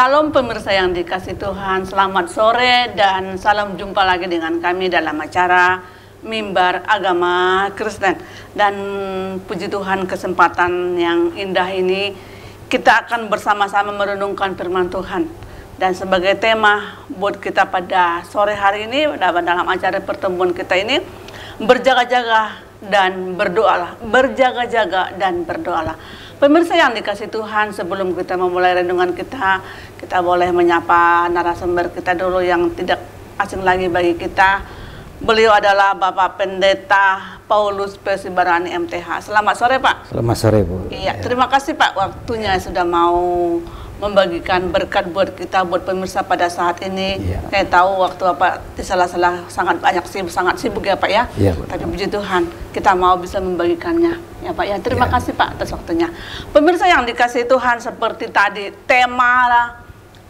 Salam pemirsa yang dikasih Tuhan, selamat sore dan salam jumpa lagi dengan kami dalam acara Mimbar Agama Kristen. Dan puji Tuhan kesempatan yang indah ini kita akan bersama-sama merenungkan firman Tuhan. Dan sebagai tema buat kita pada sore hari ini dalam acara pertemuan kita ini berjaga-jaga dan berdoalah, berjaga-jaga dan berdoalah. Pemirsa yang dikasih Tuhan, sebelum kita memulai renungan kita, kita boleh menyapa narasumber kita dulu yang tidak asing lagi bagi kita. Beliau adalah Bapak Pendeta Paulus Persibarani MTH. Selamat sore Pak. Selamat sore Bu. Iya, terima kasih Pak waktunya sudah mau membagikan berkat buat kita buat pemirsa pada saat ini. Ya. Saya tahu waktu apa salah-salah sangat banyak sih sangat sibuk ya Pak ya. ya Tapi puji Tuhan kita mau bisa membagikannya ya Pak ya. Terima ya. kasih Pak atas waktunya. Pemirsa yang dikasih Tuhan seperti tadi tema lah,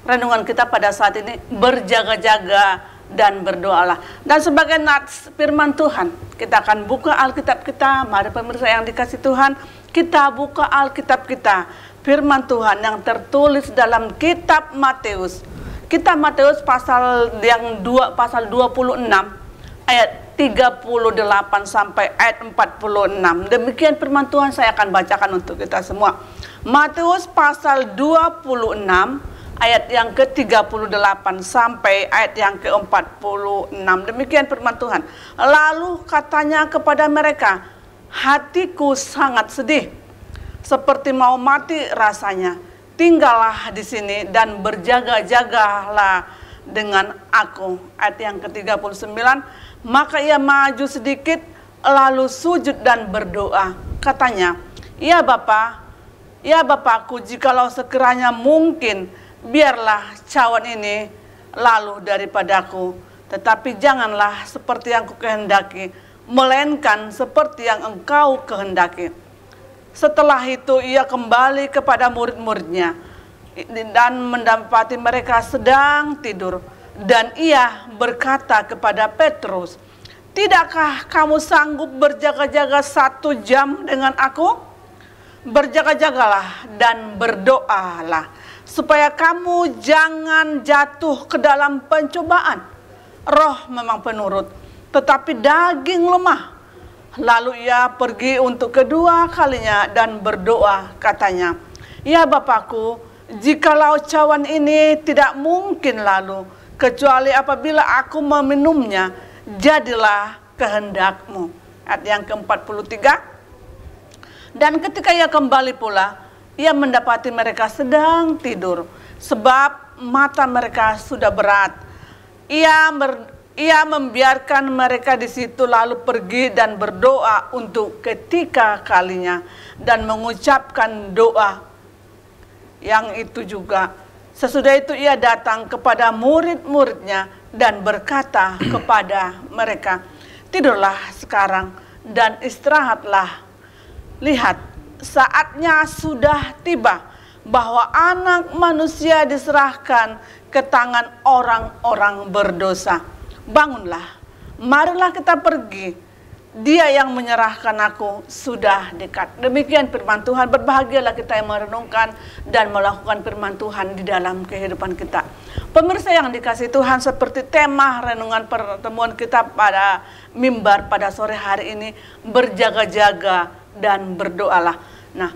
renungan kita pada saat ini berjaga-jaga dan berdoalah. Dan sebagai nats firman Tuhan, kita akan buka Alkitab kita. Mari pemirsa yang dikasih Tuhan, kita buka Alkitab kita firman Tuhan yang tertulis dalam kitab Matius. Kitab Matius pasal yang dua pasal 26 ayat 38 sampai ayat 46. Demikian firman Tuhan saya akan bacakan untuk kita semua. Matius pasal 26 ayat yang ke-38 sampai ayat yang ke-46. Demikian firman Tuhan. Lalu katanya kepada mereka, "Hatiku sangat sedih." seperti mau mati rasanya. Tinggallah di sini dan berjaga-jagalah dengan aku. Ayat yang ke-39, maka ia maju sedikit lalu sujud dan berdoa. Katanya, "Ya bapak, ya Bapakku, jikalau sekiranya mungkin, biarlah cawan ini lalu daripadaku, tetapi janganlah seperti yang kukehendaki, melainkan seperti yang engkau kehendaki." Setelah itu ia kembali kepada murid-muridnya dan mendapati mereka sedang tidur. Dan ia berkata kepada Petrus, Tidakkah kamu sanggup berjaga-jaga satu jam dengan aku? Berjaga-jagalah dan berdoalah, supaya kamu jangan jatuh ke dalam pencobaan. Roh memang penurut, tetapi daging lemah. Lalu ia pergi untuk kedua kalinya dan berdoa katanya, Ya Bapakku, jikalau cawan ini tidak mungkin lalu, kecuali apabila aku meminumnya, jadilah kehendakmu. Ayat yang ke-43. Dan ketika ia kembali pula, ia mendapati mereka sedang tidur, sebab mata mereka sudah berat. Ia ia membiarkan mereka di situ lalu pergi dan berdoa untuk ketika kalinya dan mengucapkan doa yang itu juga. Sesudah itu ia datang kepada murid-muridnya dan berkata kepada mereka, Tidurlah sekarang dan istirahatlah. Lihat, saatnya sudah tiba bahwa anak manusia diserahkan ke tangan orang-orang berdosa bangunlah, marilah kita pergi. Dia yang menyerahkan aku sudah dekat. Demikian firman Tuhan, berbahagialah kita yang merenungkan dan melakukan firman Tuhan di dalam kehidupan kita. Pemirsa yang dikasih Tuhan seperti tema renungan pertemuan kita pada mimbar pada sore hari ini, berjaga-jaga dan berdoalah. Nah,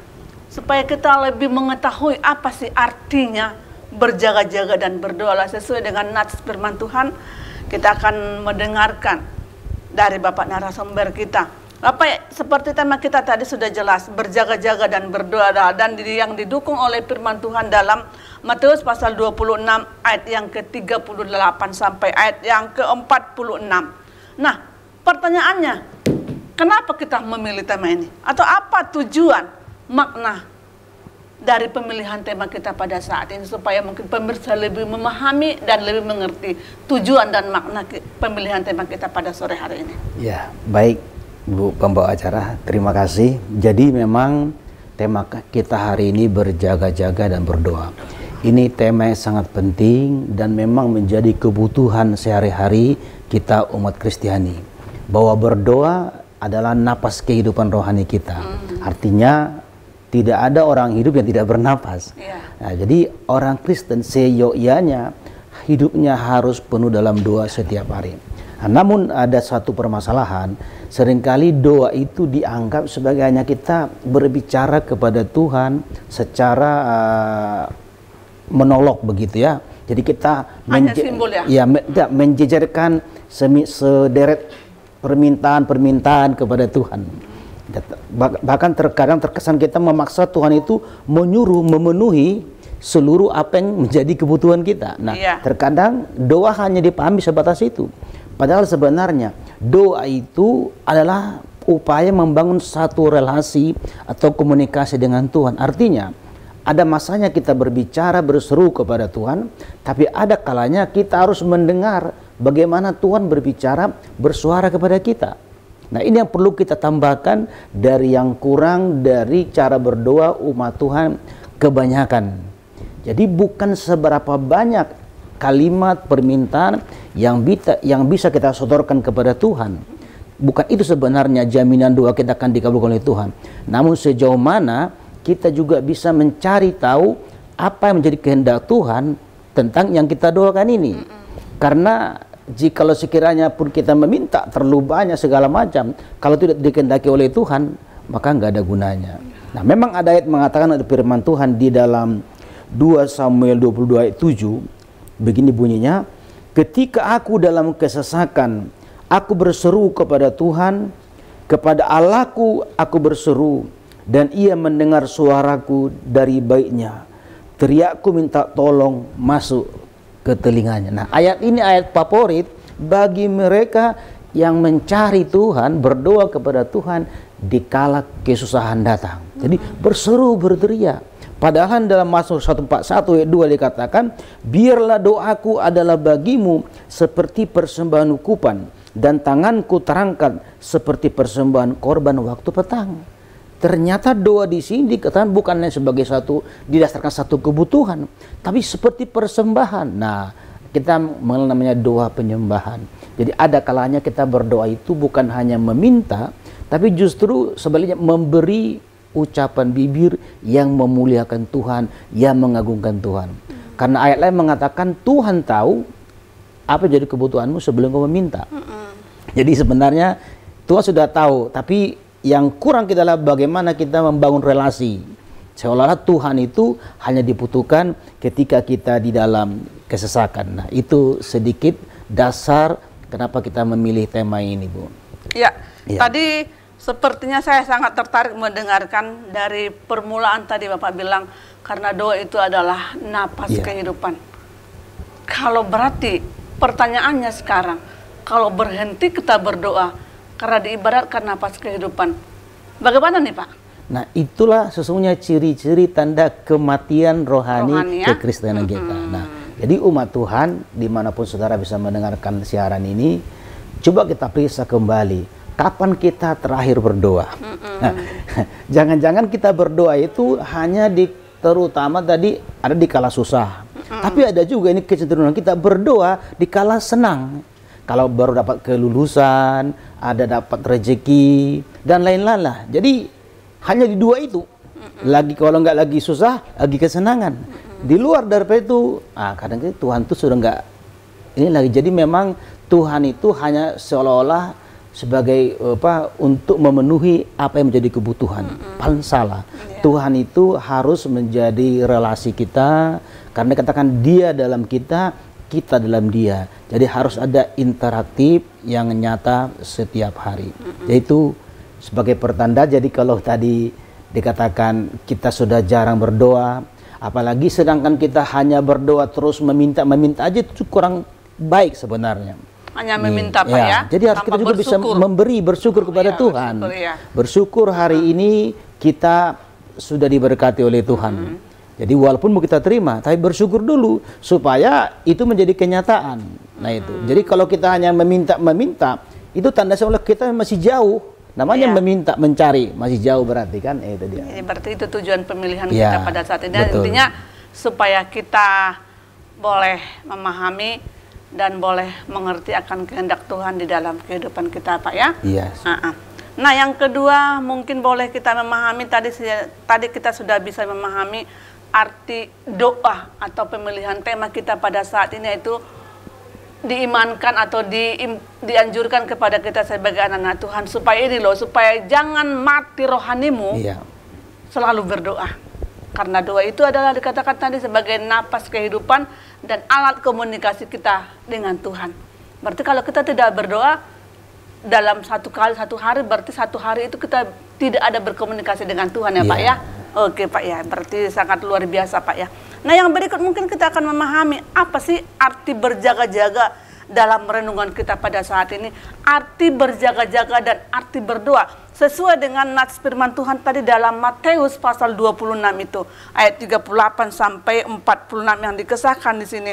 supaya kita lebih mengetahui apa sih artinya berjaga-jaga dan berdoalah sesuai dengan nats firman Tuhan, kita akan mendengarkan dari Bapak narasumber kita. Bapak, seperti tema kita tadi sudah jelas, berjaga-jaga dan berdoa dan yang didukung oleh firman Tuhan dalam Matius pasal 26 ayat yang ke-38 sampai ayat yang ke-46. Nah, pertanyaannya, kenapa kita memilih tema ini? Atau apa tujuan makna dari pemilihan tema kita pada saat ini supaya mungkin pemirsa lebih memahami dan lebih mengerti tujuan dan makna pemilihan tema kita pada sore hari ini. Ya, baik Bu pembawa acara, terima kasih. Jadi memang tema kita hari ini berjaga-jaga dan berdoa. Ini tema yang sangat penting dan memang menjadi kebutuhan sehari-hari kita umat Kristiani. Bahwa berdoa adalah napas kehidupan rohani kita. Hmm. Artinya tidak ada orang hidup yang tidak bernapas. Yeah. Nah, jadi orang Kristen seyogyanya hidupnya harus penuh dalam doa setiap hari. Nah, namun ada satu permasalahan, seringkali doa itu dianggap sebagai hanya kita berbicara kepada Tuhan secara uh, menolok begitu ya. Jadi kita menje simbol ya, ya me tidak, menjejerkan sederet permintaan-permintaan kepada Tuhan bahkan terkadang terkesan kita memaksa Tuhan itu menyuruh memenuhi seluruh apa yang menjadi kebutuhan kita. Nah, iya. terkadang doa hanya dipahami sebatas itu. Padahal sebenarnya doa itu adalah upaya membangun satu relasi atau komunikasi dengan Tuhan. Artinya, ada masanya kita berbicara berseru kepada Tuhan, tapi ada kalanya kita harus mendengar bagaimana Tuhan berbicara bersuara kepada kita. Nah ini yang perlu kita tambahkan dari yang kurang dari cara berdoa umat Tuhan kebanyakan. Jadi bukan seberapa banyak kalimat permintaan yang bisa, yang bisa kita sodorkan kepada Tuhan. Bukan itu sebenarnya jaminan doa kita akan dikabulkan oleh Tuhan. Namun sejauh mana kita juga bisa mencari tahu apa yang menjadi kehendak Tuhan tentang yang kita doakan ini. Karena jikalau sekiranya pun kita meminta terlalu banyak segala macam, kalau tidak dikendaki oleh Tuhan, maka nggak ada gunanya. Nah, memang ada ayat mengatakan ada firman Tuhan di dalam 2 Samuel 22 ayat 7, begini bunyinya, ketika aku dalam kesesakan, aku berseru kepada Tuhan, kepada Allahku aku berseru, dan ia mendengar suaraku dari baiknya. Teriakku minta tolong masuk ke telinganya. Nah, ayat ini ayat favorit bagi mereka yang mencari Tuhan, berdoa kepada Tuhan di kala kesusahan datang. Jadi berseru, berteriak. Padahal dalam Mazmur 141 ayat 2 dikatakan, "Biarlah doaku adalah bagimu seperti persembahan ukupan dan tanganku terangkat seperti persembahan korban waktu petang." Ternyata doa di sini dikatakan bukan hanya sebagai satu didasarkan satu kebutuhan, tapi seperti persembahan. Nah, kita mengenal namanya doa penyembahan. Jadi ada kalanya kita berdoa itu bukan hanya meminta, tapi justru sebaliknya memberi ucapan bibir yang memuliakan Tuhan, yang mengagungkan Tuhan. Karena ayat lain mengatakan Tuhan tahu apa jadi kebutuhanmu sebelum kau meminta. Jadi sebenarnya Tuhan sudah tahu, tapi yang kurang kita adalah bagaimana kita membangun relasi. Seolah-olah Tuhan itu hanya dibutuhkan ketika kita di dalam kesesakan. Nah, itu sedikit dasar kenapa kita memilih tema ini, Bu. Ya, ya. tadi sepertinya saya sangat tertarik mendengarkan dari permulaan tadi Bapak bilang karena doa itu adalah napas ya. kehidupan. Kalau berarti pertanyaannya sekarang, kalau berhenti kita berdoa, karena diibaratkan napas kehidupan. Bagaimana nih Pak? Nah itulah sesungguhnya ciri-ciri tanda kematian rohani, rohani ya? kekristenan -hmm. kita. Nah jadi umat Tuhan dimanapun saudara bisa mendengarkan siaran ini, coba kita periksa kembali kapan kita terakhir berdoa. Nah, jangan-jangan mm kita berdoa itu hanya di terutama tadi ada di kala susah. Mm Tapi ada juga ini kecenderungan kita berdoa di kala senang kalau baru dapat kelulusan, ada dapat rezeki dan lain-lain lah. Jadi hanya di dua itu. Lagi kalau nggak lagi susah, lagi kesenangan. Di luar daripada itu, ah kadang kadang Tuhan tuh sudah nggak ini lagi. Jadi memang Tuhan itu hanya seolah-olah sebagai apa untuk memenuhi apa yang menjadi kebutuhan. mm Paling salah. Iya. Tuhan itu harus menjadi relasi kita karena katakan dia dalam kita, kita dalam dia. Jadi harus ada interaktif yang nyata setiap hari. Yaitu sebagai pertanda jadi kalau tadi dikatakan kita sudah jarang berdoa, apalagi sedangkan kita hanya berdoa terus meminta meminta aja itu kurang baik sebenarnya hanya meminta hmm, Pak ya. ya. Jadi harus kita juga bersyukur. bisa memberi bersyukur oh, kepada iya, Tuhan. Bersyukur, ya. bersyukur hari hmm. ini kita sudah diberkati oleh Tuhan. Hmm. Jadi walaupun mau kita terima, tapi bersyukur dulu supaya itu menjadi kenyataan. Nah itu. Hmm. Jadi kalau kita hanya meminta meminta, itu tanda seolah kita masih jauh. Namanya ya. meminta mencari masih jauh berarti kan eh, itu dia. Ya, berarti itu tujuan pemilihan ya, kita pada saat ini. Betul. Intinya supaya kita boleh memahami dan boleh mengerti akan kehendak Tuhan di dalam kehidupan kita, Pak ya. Iya. Yes. Uh -uh. Nah, yang kedua mungkin boleh kita memahami tadi tadi kita sudah bisa memahami arti doa atau pemilihan tema kita pada saat ini yaitu diimankan atau di, dianjurkan kepada kita sebagai anak-anak Tuhan supaya ini loh supaya jangan mati rohanimu iya. selalu berdoa karena doa itu adalah dikatakan tadi sebagai napas kehidupan dan alat komunikasi kita dengan Tuhan berarti kalau kita tidak berdoa dalam satu kali satu hari berarti satu hari itu kita tidak ada berkomunikasi dengan Tuhan ya iya. Pak ya Oke Pak ya, berarti sangat luar biasa Pak ya. Nah yang berikut mungkin kita akan memahami apa sih arti berjaga-jaga dalam renungan kita pada saat ini. Arti berjaga-jaga dan arti berdoa sesuai dengan nats firman Tuhan tadi dalam Matius pasal 26 itu ayat 38 sampai 46 yang dikesahkan di sini.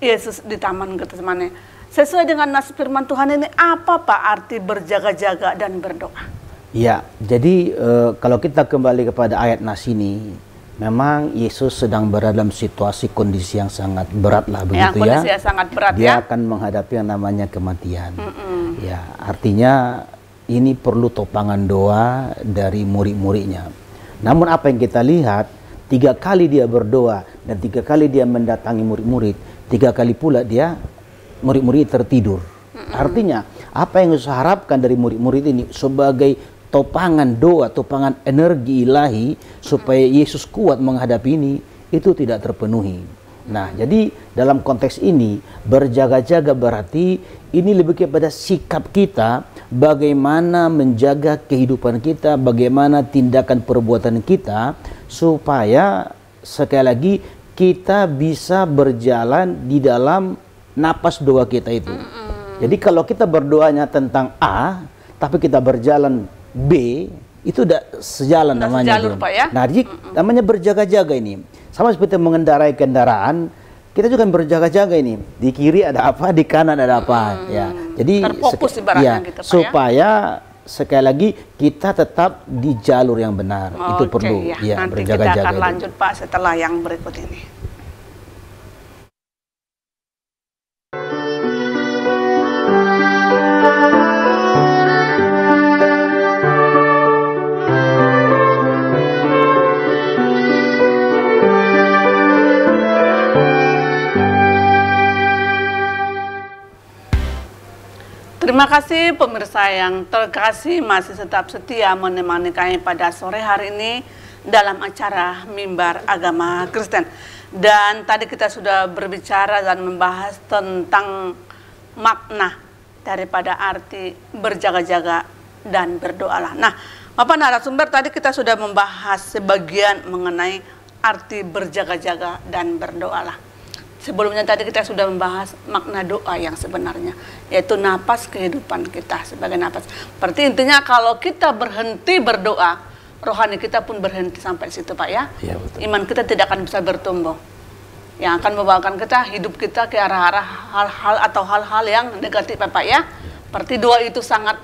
Yesus di taman Getsemani. Sesuai dengan nats firman Tuhan ini apa Pak arti berjaga-jaga dan berdoa? Ya, jadi e, kalau kita kembali kepada ayat nas ini, memang Yesus sedang berada dalam situasi kondisi yang sangat berat lah begitu ya. Kondisi ya. yang sangat berat Dia ya. akan menghadapi yang namanya kematian. Mm -mm. Ya, artinya ini perlu topangan doa dari murid-muridnya. Namun apa yang kita lihat, tiga kali dia berdoa dan tiga kali dia mendatangi murid-murid, tiga kali pula dia murid-murid tertidur. Artinya apa yang Yesus harapkan dari murid-murid ini sebagai topangan doa, topangan energi ilahi supaya Yesus kuat menghadapi ini itu tidak terpenuhi. Nah, jadi dalam konteks ini berjaga-jaga berarti ini lebih kepada sikap kita bagaimana menjaga kehidupan kita, bagaimana tindakan perbuatan kita supaya sekali lagi kita bisa berjalan di dalam napas doa kita itu. Jadi kalau kita berdoanya tentang A tapi kita berjalan B itu tidak sejalan Nggak namanya. Sejalur, Pak, ya? Nah, jadi mm -mm. namanya berjaga-jaga ini. Sama seperti mengendarai kendaraan, kita juga berjaga-jaga ini. Di kiri ada apa, di kanan ada apa, mm -hmm. ya. Jadi terfokus ya, gitu, Pak, ya? supaya ya? sekali lagi kita tetap di jalur yang benar. Oh, itu okay, perlu ya, ya berjaga-jaga. Nanti berjaga kita akan lanjut Pak setelah yang berikut ini. Terima kasih pemirsa yang terkasih masih tetap setia menemani kami pada sore hari ini dalam acara Mimbar Agama Kristen. Dan tadi kita sudah berbicara dan membahas tentang makna daripada arti berjaga-jaga dan berdoalah. Nah, Bapak narasumber tadi kita sudah membahas sebagian mengenai arti berjaga-jaga dan berdoalah sebelumnya tadi kita sudah membahas makna doa yang sebenarnya yaitu napas kehidupan kita sebagai napas. Berarti intinya kalau kita berhenti berdoa, rohani kita pun berhenti sampai situ Pak ya. ya betul. Iman kita tidak akan bisa bertumbuh. Yang akan membawakan kita hidup kita ke arah-arah hal-hal atau hal-hal yang negatif Pak ya. Berarti doa itu sangat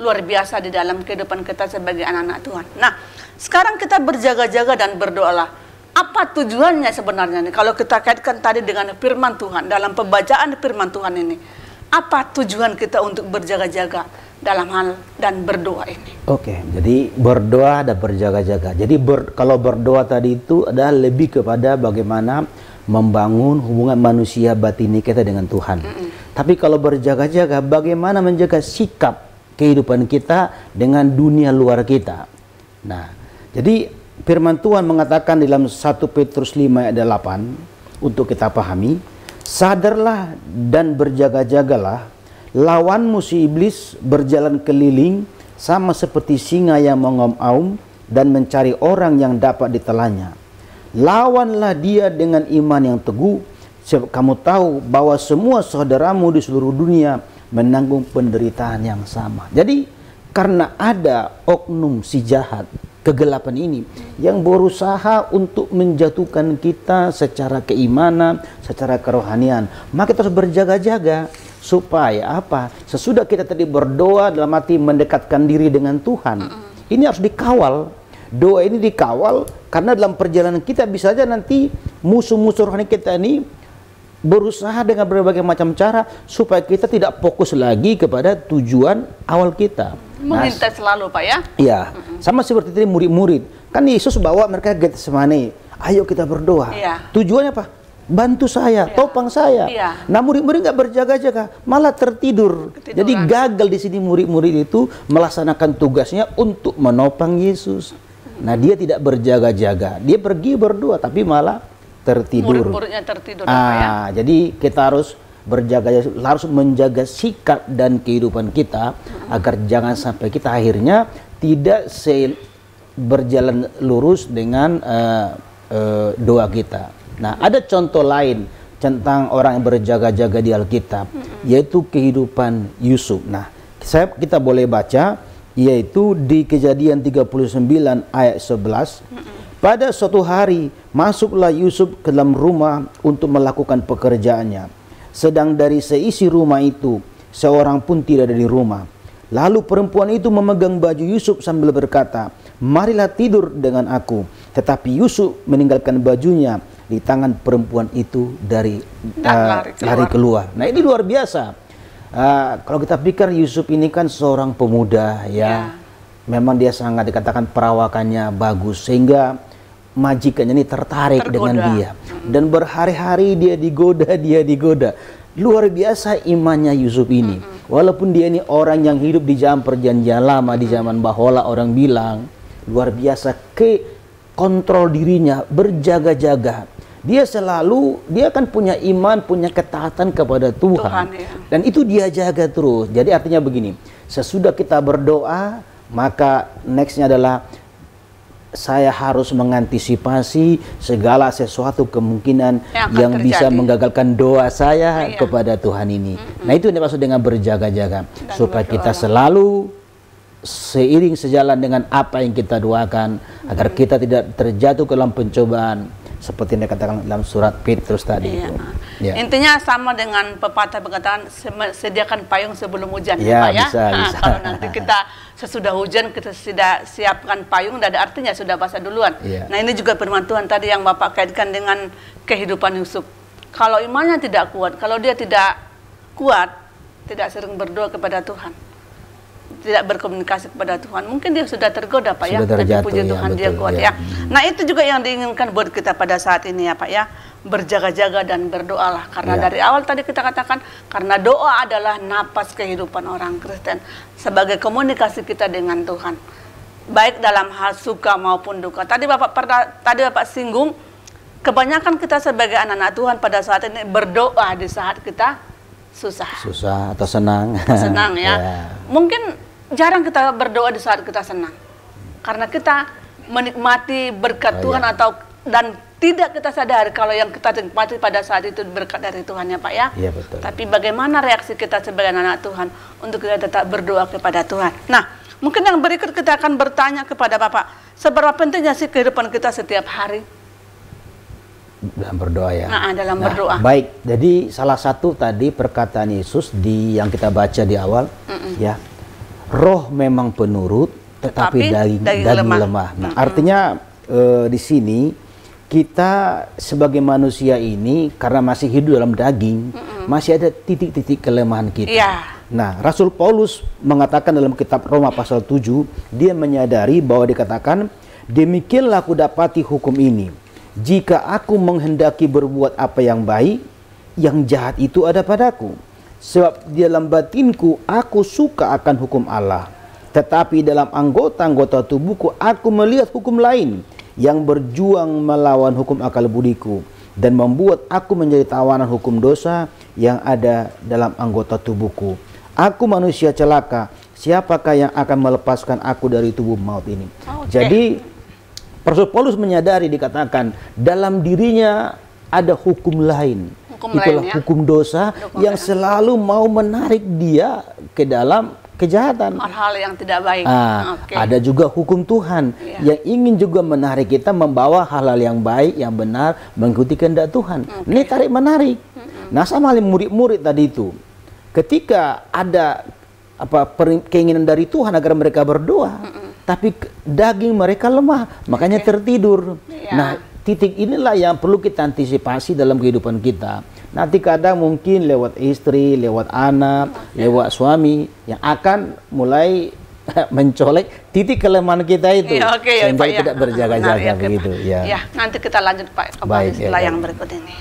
luar biasa di dalam kehidupan kita sebagai anak-anak Tuhan. Nah, sekarang kita berjaga-jaga dan berdoalah apa tujuannya sebenarnya nih? Kalau kita kaitkan tadi dengan firman Tuhan, dalam pembacaan firman Tuhan ini, apa tujuan kita untuk berjaga-jaga dalam hal dan berdoa ini? Oke, okay, jadi berdoa dan berjaga-jaga. Jadi ber, kalau berdoa tadi itu adalah lebih kepada bagaimana membangun hubungan manusia batini kita dengan Tuhan. Mm -mm. Tapi kalau berjaga-jaga, bagaimana menjaga sikap kehidupan kita dengan dunia luar kita? Nah, jadi firman Tuhan mengatakan dalam 1 Petrus 5 ayat 8 untuk kita pahami, sadarlah dan berjaga-jagalah lawanmu si iblis berjalan keliling sama seperti singa yang mengom aum dan mencari orang yang dapat ditelannya. Lawanlah dia dengan iman yang teguh sebab kamu tahu bahwa semua saudaramu di seluruh dunia menanggung penderitaan yang sama. Jadi karena ada oknum si jahat kegelapan ini yang berusaha untuk menjatuhkan kita secara keimanan, secara kerohanian. Maka kita harus berjaga-jaga supaya apa? Sesudah kita tadi berdoa dalam hati mendekatkan diri dengan Tuhan. Ini harus dikawal. Doa ini dikawal karena dalam perjalanan kita bisa saja nanti musuh-musuh rohani kita ini berusaha dengan berbagai macam cara supaya kita tidak fokus lagi kepada tujuan awal kita mengintai selalu Pak ya? Iya, mm hmm sama seperti tadi murid-murid. Kan Yesus bawa mereka get semani. ayo kita berdoa. iya. Tujuannya apa? Bantu saya, iya. topang saya. iya. Nah murid-murid nggak berjaga-jaga, malah tertidur. Ketiduran. Jadi gagal di sini murid-murid itu melaksanakan tugasnya untuk menopang Yesus. Nah dia tidak berjaga-jaga, dia pergi berdoa tapi malah tertidur. Murid-muridnya tertidur. Ah, ya? jadi kita harus berjaga harus menjaga sikap dan kehidupan kita agar jangan sampai kita akhirnya tidak se berjalan lurus dengan uh, uh, doa kita. Nah, ada contoh lain tentang orang yang berjaga-jaga di Alkitab, yaitu kehidupan Yusuf. Nah, saya kita boleh baca yaitu di Kejadian 39 ayat 11. Pada suatu hari masuklah Yusuf ke dalam rumah untuk melakukan pekerjaannya sedang dari seisi rumah itu seorang pun tidak ada di rumah. Lalu perempuan itu memegang baju Yusuf sambil berkata, "Marilah tidur dengan aku." Tetapi Yusuf meninggalkan bajunya di tangan perempuan itu dari uh, lari, keluar. lari keluar. Nah, ini luar biasa. Uh, kalau kita pikir Yusuf ini kan seorang pemuda ya. ya. Memang dia sangat dikatakan perawakannya bagus sehingga majikannya ini tertarik Tergoda. dengan dia dan berhari-hari dia digoda, dia digoda. Luar biasa imannya Yusuf ini. Walaupun dia ini orang yang hidup di zaman perjanjian lama, di zaman Bahola orang bilang, luar biasa ke kontrol dirinya berjaga-jaga. Dia selalu dia kan punya iman, punya ketaatan kepada Tuhan. Tuhan ya. Dan itu dia jaga terus. Jadi artinya begini, sesudah kita berdoa, maka nextnya adalah saya harus mengantisipasi segala sesuatu kemungkinan yang, yang bisa menggagalkan doa saya iya. kepada Tuhan ini. Mm -hmm. Nah itu yang dimaksud dengan berjaga-jaga supaya berdoa. kita selalu seiring sejalan dengan apa yang kita doakan mm -hmm. agar kita tidak terjatuh ke dalam pencobaan seperti yang dikatakan dalam surat Petrus tadi iya. itu. Yeah. Intinya sama dengan pepatah berkatakan sediakan payung sebelum hujan, yeah, Pak ya. Bisa, bisa. Kalau nanti kita sesudah hujan kita sudah siapkan payung, tidak ada artinya sudah basah duluan. Yeah. Nah ini juga firman Tuhan tadi yang Bapak kaitkan dengan kehidupan Yusuf. Kalau imannya tidak kuat, kalau dia tidak kuat, tidak sering berdoa kepada Tuhan tidak berkomunikasi kepada Tuhan, mungkin dia sudah tergoda Pak ya, sudah ya. Tapi puji ya, Tuhan betul, dia kuat ya. ya. Nah, itu juga yang diinginkan buat kita pada saat ini ya Pak ya. Berjaga-jaga dan berdoalah karena ya. dari awal tadi kita katakan karena doa adalah napas kehidupan orang Kristen sebagai komunikasi kita dengan Tuhan. Baik dalam hal suka maupun duka. Tadi Bapak perda, tadi Bapak singgung kebanyakan kita sebagai anak-anak Tuhan pada saat ini berdoa di saat kita susah. Susah atau senang. senang ya. yeah. Mungkin jarang kita berdoa di saat kita senang. Karena kita menikmati berkat ah, Tuhan iya. atau dan tidak kita sadar kalau yang kita nikmati pada saat itu berkat dari Tuhan ya Pak ya. Iya betul. Tapi bagaimana reaksi kita sebagai anak Tuhan untuk kita tetap berdoa kepada Tuhan. Nah, mungkin yang berikut kita akan bertanya kepada Bapak, seberapa pentingnya sih kehidupan kita setiap hari? dalam berdoa ya. Nah, dalam nah, berdoa. Baik, jadi salah satu tadi perkataan Yesus di yang kita baca di awal, mm -mm. ya roh memang penurut, tetapi, tetapi daging, daging, daging lemah. lemah. Nah, hmm. Artinya e, di sini kita sebagai manusia ini karena masih hidup dalam daging, hmm. masih ada titik-titik kelemahan kita. Ya. Nah, Rasul Paulus mengatakan dalam kitab Roma pasal 7, dia menyadari bahwa dikatakan, demikianlah aku dapati hukum ini. Jika aku menghendaki berbuat apa yang baik, yang jahat itu ada padaku. Sebab di dalam batinku aku suka akan hukum Allah. Tetapi dalam anggota-anggota tubuhku aku melihat hukum lain yang berjuang melawan hukum akal budiku dan membuat aku menjadi tawanan hukum dosa yang ada dalam anggota tubuhku. Aku manusia celaka, siapakah yang akan melepaskan aku dari tubuh maut ini? okay. Jadi Rasul Paulus menyadari dikatakan dalam dirinya ada hukum lain hukum itulah lainnya. hukum dosa hukum yang lainnya. selalu mau menarik dia ke dalam kejahatan. Hal-hal yang tidak baik. Ah, okay. Ada juga hukum Tuhan yeah. yang ingin juga menarik kita membawa hal-hal yang baik, yang benar, mengikuti kehendak Tuhan. Okay. Ini tarik menarik. Mm -hmm. Nah sama halnya murid-murid tadi itu, ketika ada apa keinginan dari Tuhan agar mereka berdoa, mm -hmm. tapi daging mereka lemah, makanya okay. tertidur. Yeah. Nah titik inilah yang perlu kita antisipasi dalam kehidupan kita Nanti kadang mungkin lewat istri, lewat anak, ya. lewat suami yang akan mulai mencolek titik kelemahan kita ya, ya, itu ya, okay, ya, supaya Pak, tidak berjaga-jaga nah, ya, begitu. Ya. ya, nanti kita lanjut Pak Pak Baik, ya, yang berikut ini.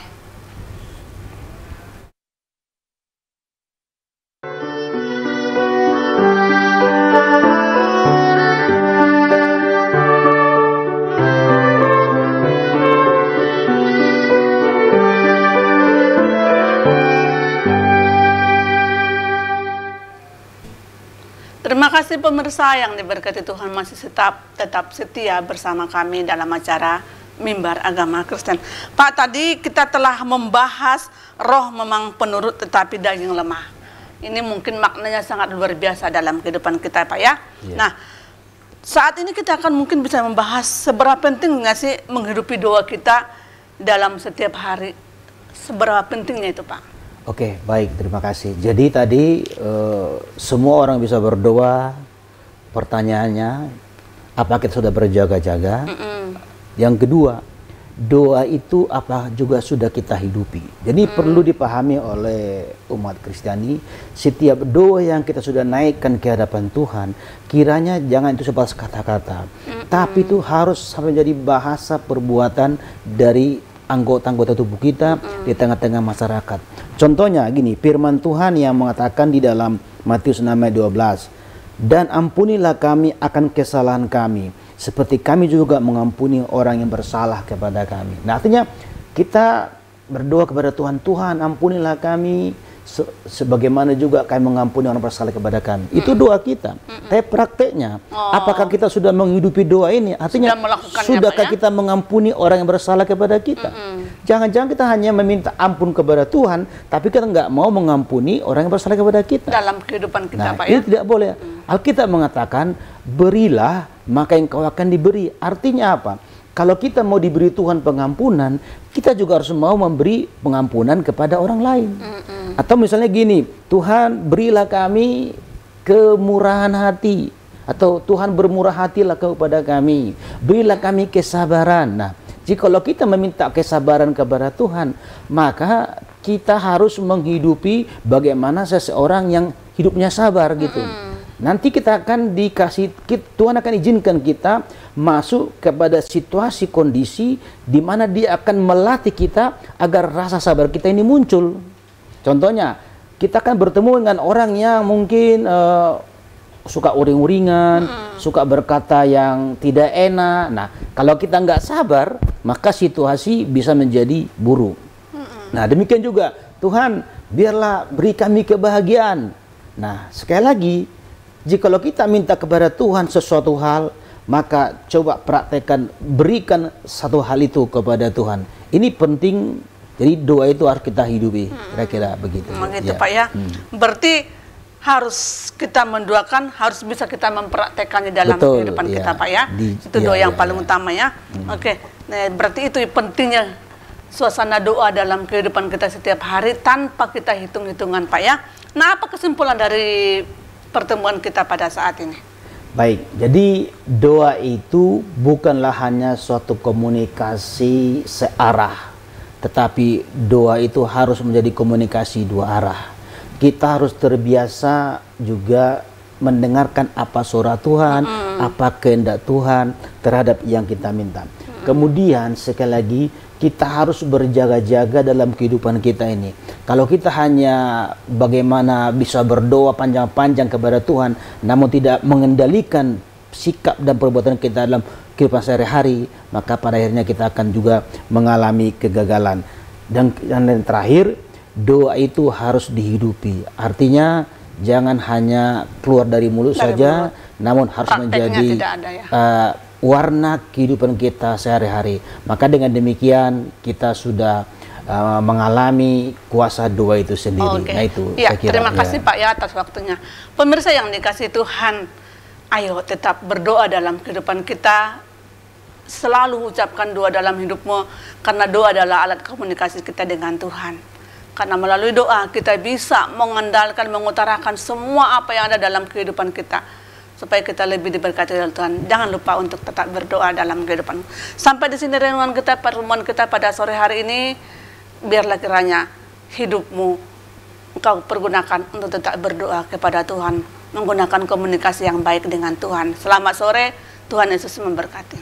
kasih pemirsa yang diberkati Tuhan masih tetap tetap setia bersama kami dalam acara Mimbar Agama Kristen. Pak, tadi kita telah membahas roh memang penurut tetapi daging lemah. Ini mungkin maknanya sangat luar biasa dalam kehidupan kita, Pak ya. Yeah. Nah, saat ini kita akan mungkin bisa membahas seberapa penting nggak sih menghidupi doa kita dalam setiap hari. Seberapa pentingnya itu, Pak? Oke, okay, baik, terima kasih. Jadi tadi uh, semua orang bisa berdoa. Pertanyaannya, apa kita sudah berjaga-jaga? Mm -mm. Yang kedua, doa itu apa juga sudah kita hidupi. Jadi mm. perlu dipahami oleh umat Kristiani, setiap doa yang kita sudah naikkan ke hadapan Tuhan, kiranya jangan itu sebatas kata-kata, tapi itu harus sampai jadi bahasa perbuatan dari anggota-anggota tubuh kita mm. di tengah-tengah masyarakat. Contohnya gini, firman Tuhan yang mengatakan di dalam Matius 6 ayat 12, "Dan ampunilah kami akan kesalahan kami, seperti kami juga mengampuni orang yang bersalah kepada kami." Nah, artinya kita berdoa kepada Tuhan, Tuhan ampunilah kami se sebagaimana juga kami mengampuni orang bersalah kepada kami. Hmm. Itu doa kita. Hmm. Tapi prakteknya, oh. apakah kita sudah menghidupi doa ini? Artinya, sudah sudahkah ya? kita mengampuni orang yang bersalah kepada kita? Jangan-jangan hmm. kita hanya meminta ampun kepada Tuhan, tapi kita nggak mau mengampuni orang yang bersalah kepada kita. Dalam kehidupan kita, nah, Pak ya? Itu tidak boleh. Hmm. Alkitab mengatakan, berilah, maka engkau akan diberi. Artinya apa? Kalau kita mau diberi Tuhan pengampunan, kita juga harus mau memberi pengampunan kepada orang lain. Mm-mm. Atau misalnya gini, Tuhan berilah kami kemurahan hati atau Tuhan bermurah hatilah kepada kami. Berilah kami kesabaran. Nah, jikalau kita meminta kesabaran kepada Tuhan, maka kita harus menghidupi bagaimana seseorang yang hidupnya sabar gitu. Mm-mm. Nanti kita akan dikasih, Tuhan akan izinkan kita masuk kepada situasi kondisi di mana Dia akan melatih kita agar rasa sabar kita ini muncul. Contohnya, kita akan bertemu dengan orang yang mungkin uh, suka uring-uringan, hmm. suka berkata yang tidak enak. Nah, kalau kita nggak sabar, maka situasi bisa menjadi buruk. Hmm. Nah, demikian juga Tuhan, biarlah beri kami kebahagiaan. Nah, sekali lagi Jikalau kita minta kepada Tuhan sesuatu hal, maka coba praktekkan, berikan satu hal itu kepada Tuhan. Ini penting, jadi doa itu harus kita hidupi, hmm. kira-kira hmm. begitu. Begitu ya. Pak ya, hmm. berarti harus kita mendoakan, harus bisa kita mempraktekannya dalam Betul, kehidupan ya. kita Pak ya. Di, itu ya, doa yang ya, paling ya. utama ya. Hmm. Oke, nah, berarti itu pentingnya suasana doa dalam kehidupan kita setiap hari tanpa kita hitung-hitungan Pak ya. Nah apa kesimpulan dari pertemuan kita pada saat ini. Baik, jadi doa itu bukanlah hanya suatu komunikasi searah, tetapi doa itu harus menjadi komunikasi dua arah. Kita harus terbiasa juga mendengarkan apa suara Tuhan, mm -hmm. apa kehendak Tuhan terhadap yang kita minta. Mm -hmm. Kemudian sekali lagi kita harus berjaga-jaga dalam kehidupan kita ini. Kalau kita hanya bagaimana bisa berdoa panjang-panjang kepada Tuhan, namun tidak mengendalikan sikap dan perbuatan kita dalam kehidupan sehari-hari, maka pada akhirnya kita akan juga mengalami kegagalan. Dan yang terakhir, doa itu harus dihidupi. Artinya jangan hanya keluar dari mulut dari saja, mulut. namun harus menjadi ya. uh, warna kehidupan kita sehari-hari. Maka dengan demikian kita sudah uh, mengalami kuasa doa itu sendiri. okay. Nah itu. Ya, saya kira, terima kasih ya. Pak ya atas waktunya. Pemirsa yang dikasih Tuhan, ayo tetap berdoa dalam kehidupan kita. Selalu ucapkan doa dalam hidupmu karena doa adalah alat komunikasi kita dengan Tuhan. Karena melalui doa kita bisa mengendalikan, mengutarakan semua apa yang ada dalam kehidupan kita supaya kita lebih diberkati oleh Tuhan. Jangan lupa untuk tetap berdoa dalam kehidupan. Sampai di sini renungan kita, pertemuan kita pada sore hari ini, biarlah kiranya hidupmu engkau pergunakan untuk tetap berdoa kepada Tuhan, menggunakan komunikasi yang baik dengan Tuhan. Selamat sore, Tuhan Yesus memberkati.